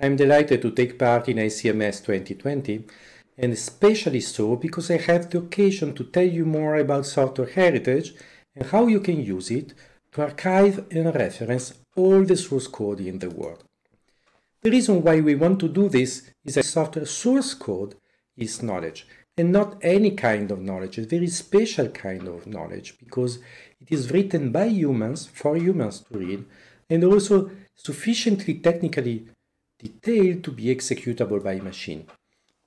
I'm delighted to take part in ICMS 2020, and especially so because I have the occasion to tell you more about software heritage and how you can use it to archive and reference all the source code in the world. The reason why we want to do this is that software source code is knowledge, and not any kind of knowledge, a very special kind of knowledge, because it is written by humans for humans to read, and also sufficiently technically detail to be executable by machine.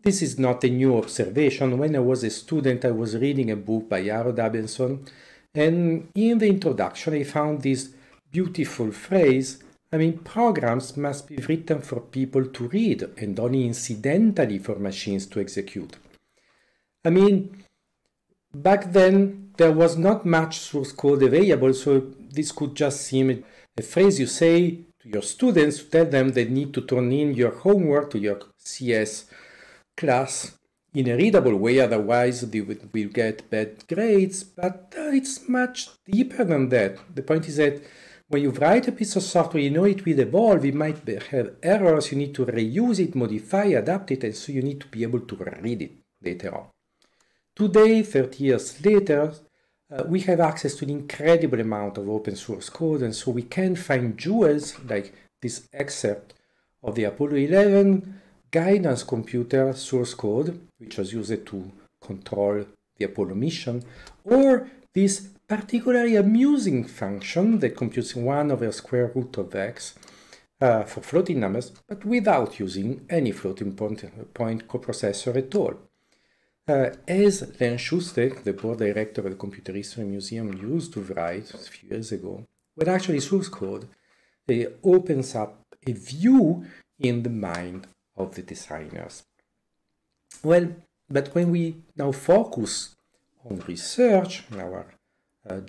This is not a new observation. When I was a student, I was reading a book by Harold Dabinson, and in the introduction, I found this beautiful phrase I mean, programs must be written for people to read and only incidentally for machines to execute. I mean, back then there was not much source code available, so this could just seem a phrase you say your students, tell them they need to turn in your homework to your CS class in a readable way, otherwise they will get bad grades, but uh, it's much deeper than that. The point is that when you write a piece of software, you know it will evolve, it might be, have errors, you need to reuse it, modify, adapt it, and so you need to be able to read it later on. Today, 30 years later, uh, we have access to an incredible amount of open source code, and so we can find jewels like this excerpt of the Apollo 11 guidance computer source code, which was used to control the Apollo mission, or this particularly amusing function that computes 1 over square root of x uh, for floating numbers, but without using any floating point, point coprocessor at all. Uh, as Len-Schuster, the board director of the Computer History Museum, used to write a few years ago, when actually source code it opens up a view in the mind of the designers. Well, but when we now focus on research in our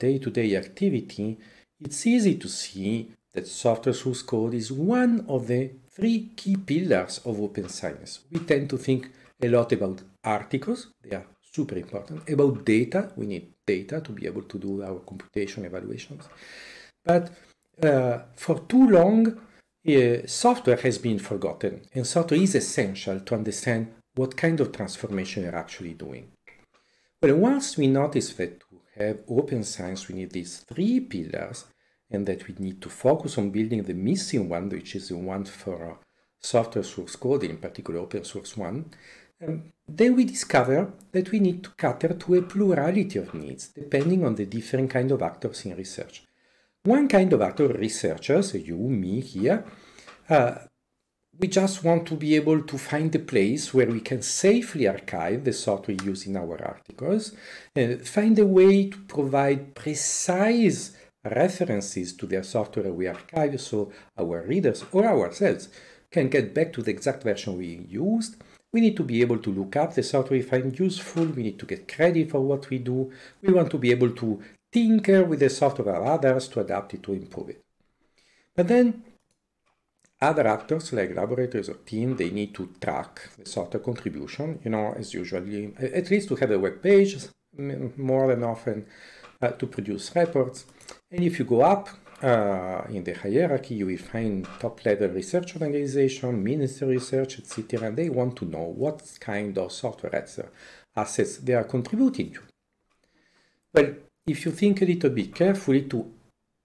day to -day activity, it's easy to see that software source code is one of the three key pillars of open science. We tend to think a lot about articles, they are super important. About data, we need data to be able to do our computation evaluations. But uh, for too long, uh, software has been forgotten, and software is essential to understand what kind of transformation you're actually doing. Well, once we notice that to have open science, we need these three pillars, and that we need to focus on building the missing one, which is the one for software source code, in particular open source one, um, then we discover that we need to cater to a plurality of needs, depending on the different kind of actors in research. One kind of actor, researchers, you, me here, uh, we just want to be able to find a place where we can safely archive the sort we use in our articles, and uh, find a way to provide precise references to the software we archive so our readers or ourselves can get back to the exact version we used we need to be able to look up the software we find useful, we need to get credit for what we do, we want to be able to tinker with the software of others to adapt it to improve it. But then other actors like laboratories or team, they need to track the software contribution, you know, as usually, at least to have a web page more than often uh, to produce reports. And if you go up uh, in the hierarchy, you will find top-level research organization, ministry research, etc. And They want to know what kind of software uh, assets they are contributing to. Well, if you think a little bit carefully to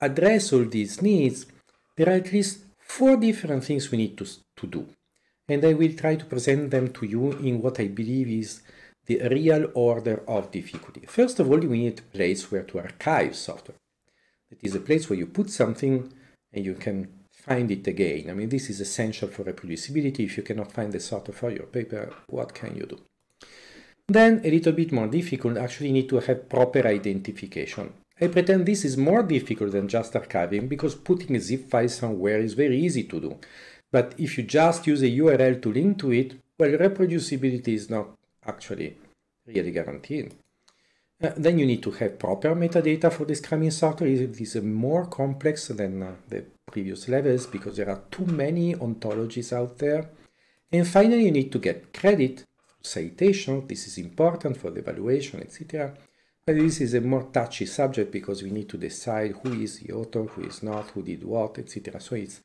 address all these needs, there are at least four different things we need to, to do. And I will try to present them to you in what I believe is the real order of difficulty. First of all, we need a place where to archive software. It is a place where you put something and you can find it again. I mean, this is essential for reproducibility. If you cannot find the source for your paper, what can you do? Then, a little bit more difficult, actually need to have proper identification. I pretend this is more difficult than just archiving because putting a zip file somewhere is very easy to do. But if you just use a URL to link to it, well, reproducibility is not actually really guaranteed. Uh, then you need to have proper metadata for this cramming software. It is more complex than uh, the previous levels because there are too many ontologies out there. And finally, you need to get credit, citation. This is important for the evaluation, etc. But this is a more touchy subject because we need to decide who is the author, who is not, who did what, etc. So it's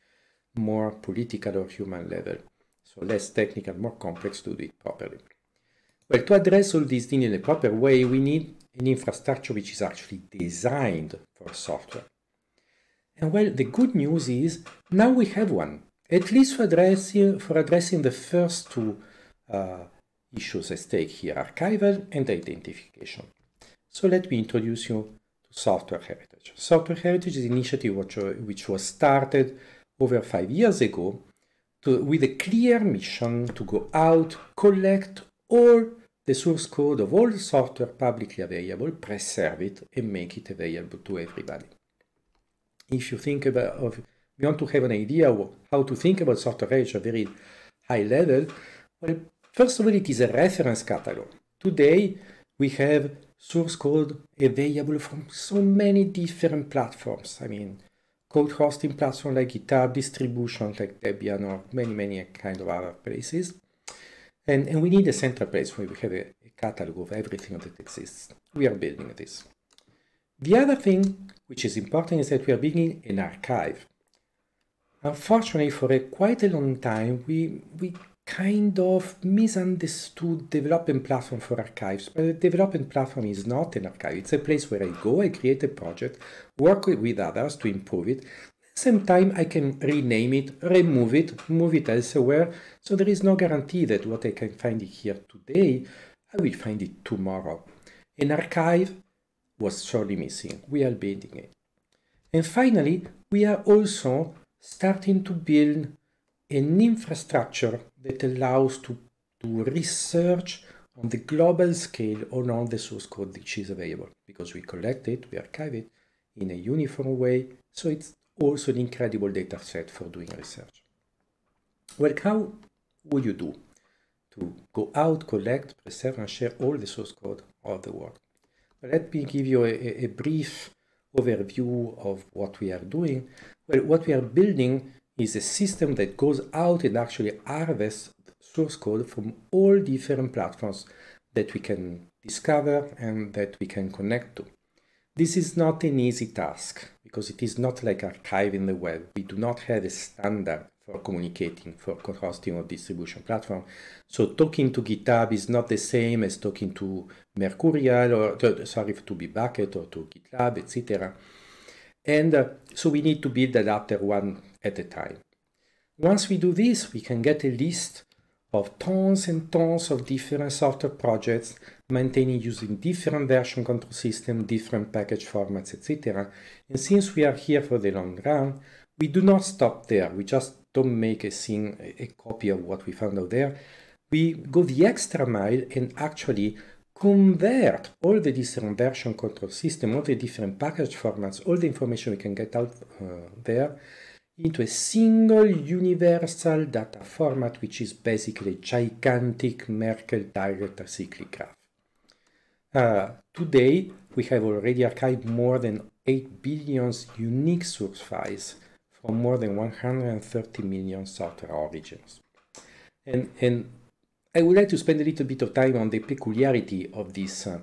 more political or human level. So less technical, more complex to do it properly. Well, to address all these things in a proper way, we need an infrastructure which is actually designed for software. And well, the good news is now we have one, at least for addressing, for addressing the first two uh, issues at stake here, archival and identification. So let me introduce you to Software Heritage. Software Heritage is an initiative which, uh, which was started over five years ago to, with a clear mission to go out, collect or the source code of all the software publicly available, preserve it, and make it available to everybody. If you think about, if you want to have an idea of how to think about software at a very high level, well, first of all, it is a reference catalog. Today, we have source code available from so many different platforms. I mean, code hosting platform like GitHub, distribution like Debian, or many, many kind of other places. And, and we need a central place where we have a, a catalog of everything that exists. We are building this. The other thing which is important is that we are building an archive. Unfortunately, for a quite a long time, we, we kind of misunderstood development platform for archives. But the development platform is not an archive. It's a place where I go, I create a project, work with others to improve it, same time, I can rename it, remove it, move it elsewhere. So there is no guarantee that what I can find here today, I will find it tomorrow. An archive was surely missing. We are building it. And finally, we are also starting to build an infrastructure that allows to do research on the global scale on all the source code which is available because we collect it, we archive it in a uniform way, so it's also an incredible data set for doing research. Well, how would you do to go out, collect, preserve, and share all the source code of the world? Let me give you a, a brief overview of what we are doing. Well, what we are building is a system that goes out and actually harvests source code from all different platforms that we can discover and that we can connect to. This is not an easy task because it is not like archiving the web. We do not have a standard for communicating, for co-hosting or distribution platform. So talking to GitHub is not the same as talking to Mercurial or, sorry, to Bitbucket or to GitLab, etc. And uh, so we need to build adapter one at a time. Once we do this, we can get a list of tons and tons of different software projects maintaining using different version control system, different package formats, etc. And since we are here for the long run, we do not stop there. We just don't make a thing, a copy of what we found out there. We go the extra mile and actually convert all the different version control system, all the different package formats, all the information we can get out uh, there into a single universal data format, which is basically a gigantic Merkle direct acyclic graph. Uh, today, we have already archived more than 8 billion unique source files from more than 130 million software origins. And, and I would like to spend a little bit of time on the peculiarity of this uh,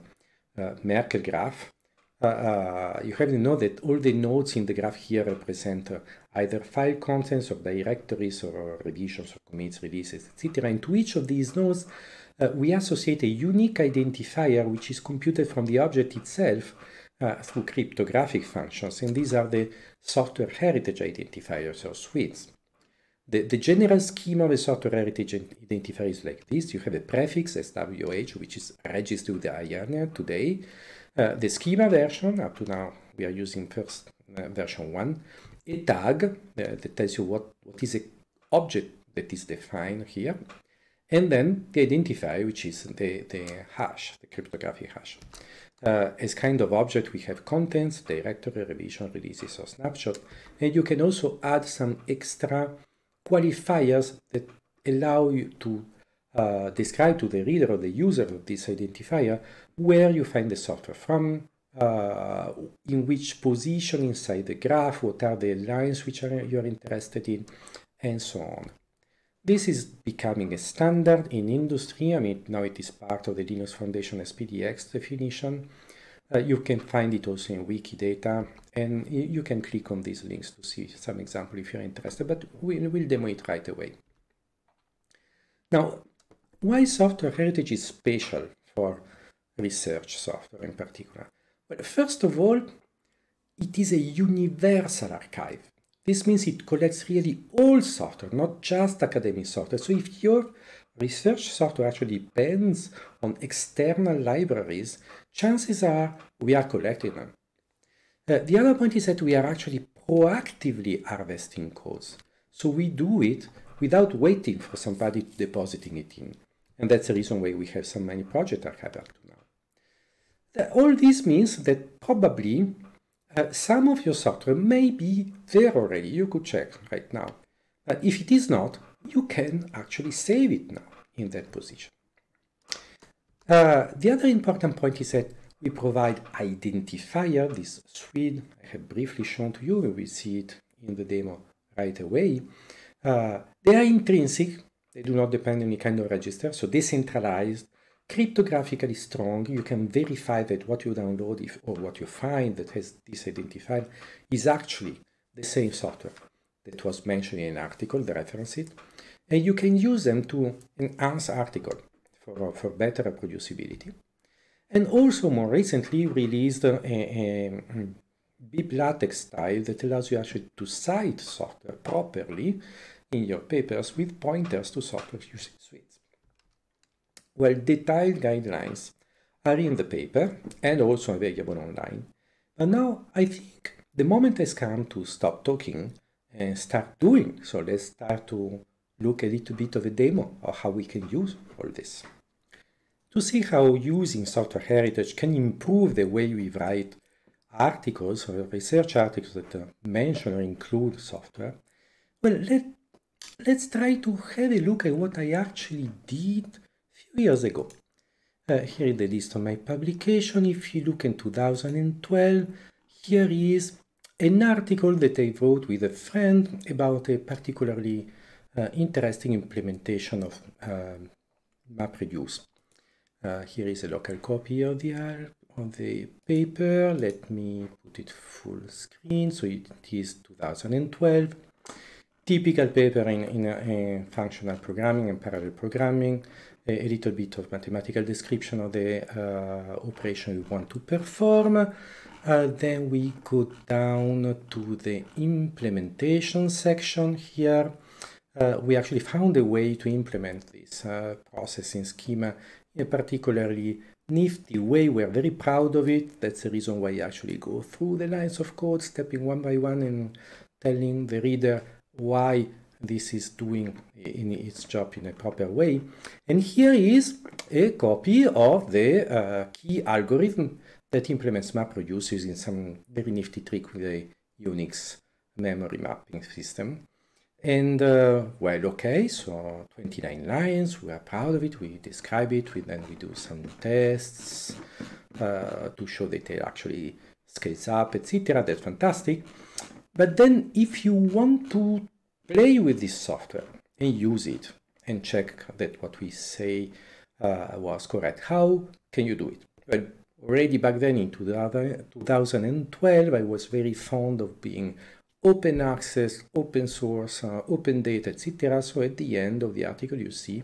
uh, Merkle graph uh, uh, you have to know that all the nodes in the graph here represent uh, either file contents or directories or revisions or commits, releases, etc. And to each of these nodes, uh, we associate a unique identifier which is computed from the object itself uh, through cryptographic functions, and these are the software heritage identifiers or SWIDs. The, the general scheme of a software heritage identifier is like this. You have a prefix, SWH, which is registered with the IANA today. Uh, the schema version, up to now, we are using first uh, version 1, a tag uh, that tells you what, what is the object that is defined here, and then the identifier, which is the, the hash, the cryptographic hash. Uh, as kind of object, we have contents, directory, revision, releases, or snapshot, and you can also add some extra qualifiers that allow you to uh, describe to the reader or the user of this identifier where you find the software from, uh, in which position inside the graph, what are the lines which are, you're interested in, and so on. This is becoming a standard in industry. I mean, now it is part of the Linux Foundation SPDX definition. Uh, you can find it also in Wikidata, and you can click on these links to see some example if you're interested, but we will demo it right away. Now, why software heritage is special for research software in particular? Well, first of all, it is a universal archive. This means it collects really all software, not just academic software. So if your research software actually depends on external libraries, chances are we are collecting them. Uh, the other point is that we are actually proactively harvesting codes. So we do it without waiting for somebody to depositing it in. And that's the reason why we have so many projects archived up to now. all this means that probably uh, some of your software may be there already. You could check right now. But if it is not, you can actually save it now in that position. Uh, the other important point is that we provide identifier, this thread I have briefly shown to you, we see it in the demo right away. Uh, they are intrinsic they do not depend on any kind of register, so decentralized, cryptographically strong. You can verify that what you download if, or what you find that has this identifier is actually the same software that was mentioned in an article, the reference it, and you can use them to enhance article for, for better reproducibility. And also more recently released a, a, a mm, BibLatex style that allows you actually to cite software properly in your papers with pointers to software suites. Well, detailed guidelines are in the paper and also available online. But now I think the moment has come to stop talking and start doing. So let's start to look a little bit of a demo of how we can use all this. To see how using software heritage can improve the way we write articles or research articles that mention or include software, well, let let's try to have a look at what I actually did a few years ago. Uh, here is the list of my publication. If you look in 2012, here is an article that I wrote with a friend about a particularly uh, interesting implementation of um, uh, MapReduce. here is a local copy of the of the paper. Let me put it full screen. So it is 2012 typical paper in, in, uh, in functional programming and parallel programming, a, a, little bit of mathematical description of the uh, operation we want to perform. Uh, then we go down to the implementation section here. Uh, we actually found a way to implement this uh, processing schema in a particularly nifty way. We're very proud of it. That's the reason why I actually go through the lines of code, stepping one by one and telling the reader why this is doing in its job in a proper way. And here is a copy of the uh, key algorithm that implements MapReduce using some very nifty trick with a Unix memory mapping system. And uh, well, okay, so 29 lines, we are proud of it, we describe it, we, then we do some tests uh, to show that it actually scales up, etc. That's fantastic. But then if you want to play with this software and use it and check that what we say uh, was correct, how can you do it? Well, already back then in 2012, I was very fond of being open access, open source, uh, open data, etc. So at the end of the article, you see,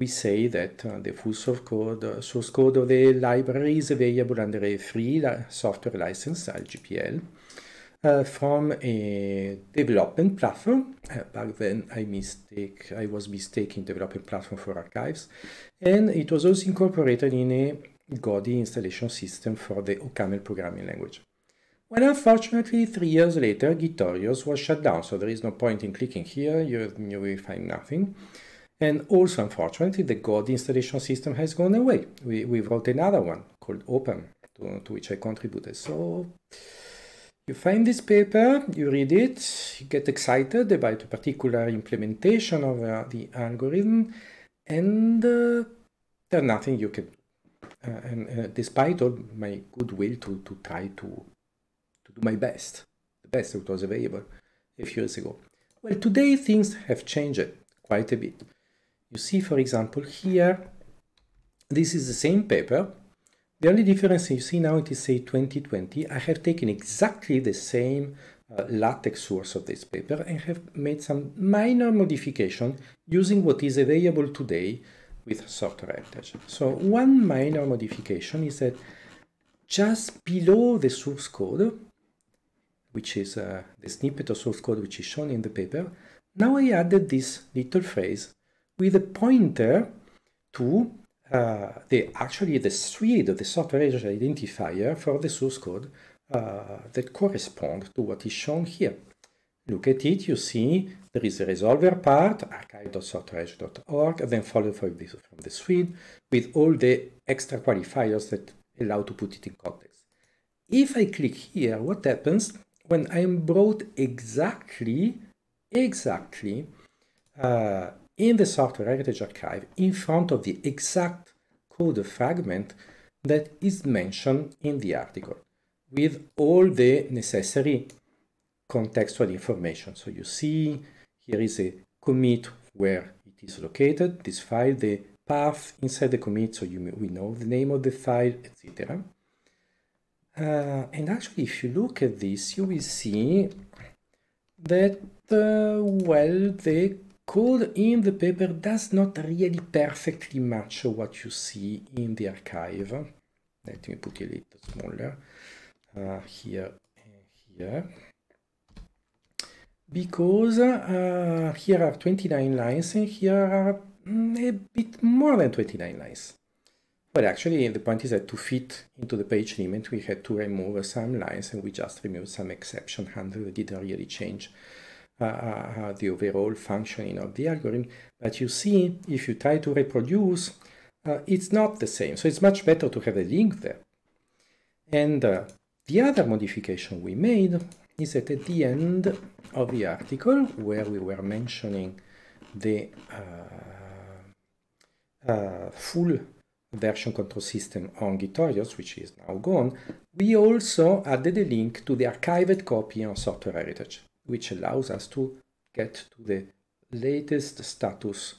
we say that uh, the full source code, uh, source code of the library is available under a free li software license, LGPL, from a development platform. Uh, back then, I mistake I was mistaken. development platform for archives, and it was also incorporated in a Godi installation system for the OCaml programming language. Well, unfortunately, three years later, Gitorios was shut down, so there is no point in clicking here, you, you will find nothing. And also, unfortunately, the God installation system has gone away. We, we wrote another one called Open, to, to which I contributed. So you find this paper, you read it, you get excited about a particular implementation of uh, the algorithm, and uh, there's nothing you can uh, and uh, despite all my goodwill to, to try to, to do my best, the best that was available a few years ago. Well, today things have changed quite a bit. You see, for example, here, this is the same paper, the only difference you see now it is say 2020. I have taken exactly the same uh, latex source of this paper and have made some minor modification using what is available today with software heritage. So one minor modification is that just below the source code, which is uh, the snippet of source code which is shown in the paper, now I added this little phrase with a pointer to uh, the actually the street of the software agent identifier for the source code uh, that correspond to what is shown here. Look at it, you see there is a resolver part, archive.softwareedge.org, then followed from the, from the suite with all the extra qualifiers that allow to put it in context. If I click here, what happens when I'm brought exactly, exactly uh, in the Software Heritage Archive in front of the exact code fragment that is mentioned in the article with all the necessary contextual information. So you see here is a commit where it is located, this file, the path inside the commit, so you we know the name of the file, etc. Uh, and actually, if you look at this, you will see that, uh, well, the code in the paper does not really perfectly match what you see in the archive. Let me put it a little smaller uh, here and here. Because uh, here are 29 lines and here are mm, a bit more than 29 lines. But actually, the point is that to fit into the page limit, we had to remove some lines and we just removed some exception handler that didn't really change uh, uh, uh, the overall functioning of the algorithm. But you see, if you try to reproduce, uh, it's not the same. So it's much better to have a link there. And the other modification we made is that at the end of the article, where we were mentioning the full version control system on Gitorios, which is now gone, we also added a link to the archived copy on software heritage which allows us to get to the latest status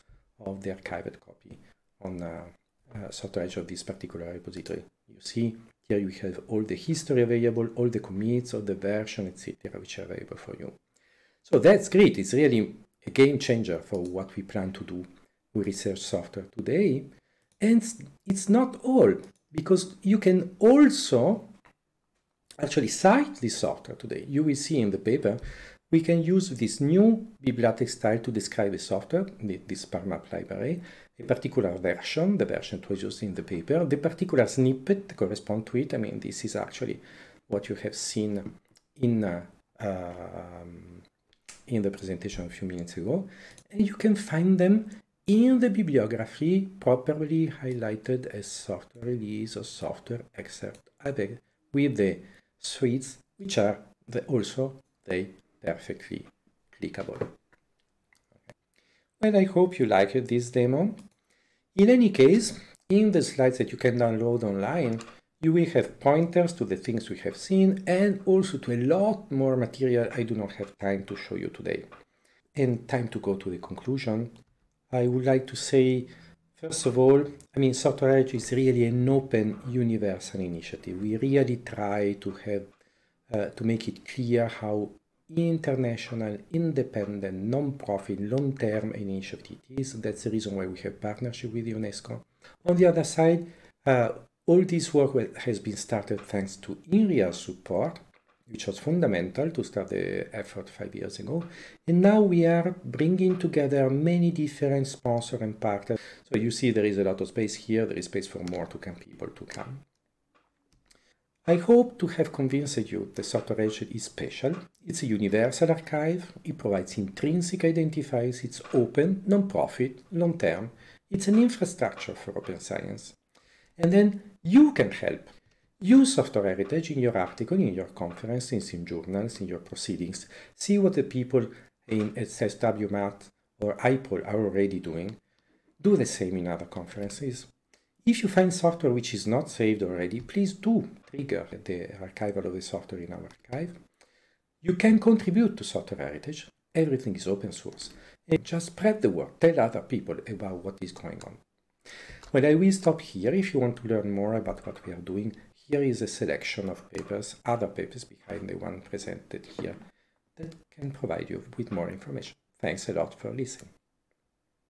of the archived copy on uh, uh, storage of this particular repository. You see here you have all the history available, all the commits, all the version, etc., which are available for you. So that's great. It's really a game changer for what we plan to do with research software today. And it's not all, because you can also actually cite this software today. You will see in the paper we can use this new bibliothèque style to describe a software, this Parmap library, a particular version, the version it was used in the paper, the particular snippet that correspond to it. I mean, this is actually what you have seen in, uh, um, in the presentation a few minutes ago. And you can find them in the bibliography properly highlighted as software release or software excerpt with the suites which are the, also they perfectly clickable. Well, I hope you liked this demo. In any case, in the slides that you can download online, you will have pointers to the things we have seen and also to a lot more material I do not have time to show you today. And time to go to the conclusion. I would like to say, first of all, I mean, Software Edge is really an open universal initiative. We really try to have, uh, to make it clear how international, independent, non-profit, long-term initiative. That's the reason why we have partnership with UNESCO. On the other side, uh, all this work has been started thanks to INRIA's support, which was fundamental to start the effort five years ago. And now we are bringing together many different sponsors and partners. So you see there is a lot of space here, there is space for more to come people to come. I hope to have convinced you that Heritage is special, it's a universal archive, it provides intrinsic identifiers, it's open, non-profit, long-term, it's an infrastructure for open science. And then you can help. Use software heritage in your article, in your conferences, in journals, in your proceedings. See what the people in SSWMAT or IPOL are already doing. Do the same in other conferences. If you find software which is not saved already, please do trigger the archival of the software in our archive. You can contribute to software heritage. Everything is open source. And just spread the word. Tell other people about what is going on. Well, I will stop here. If you want to learn more about what we are doing, here is a selection of papers, other papers behind the one presented here, that can provide you with more information. Thanks a lot for listening.